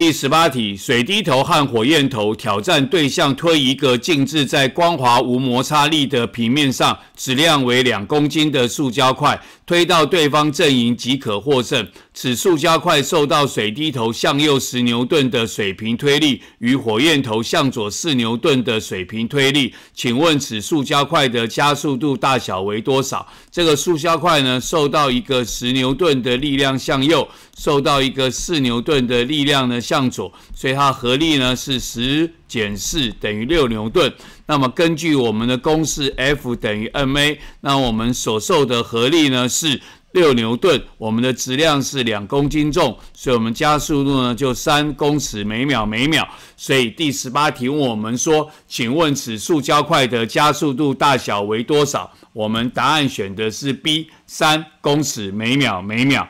第十八题：水滴头和火焰头挑战对象推一个静置在光滑无摩擦力的平面上、质量为两公斤的塑胶块，推到对方阵营即可获胜。此速加快受到水滴头向右十牛顿的水平推力与火焰头向左四牛顿的水平推力，请问此速加快的加速度大小为多少？这个速加快呢，受到一个十牛顿的力量向右，受到一个四牛顿的力量呢向左，所以它合力呢是十减四等于六牛顿。那么根据我们的公式 F 等于 ma，那我们所受的合力呢是。六牛顿，我们的质量是两公斤重，所以我们加速度呢就三公尺每秒每秒。所以第十八题问我们说，请问此塑胶块的加速度大小为多少？我们答案选的是 B，三公尺每秒每秒。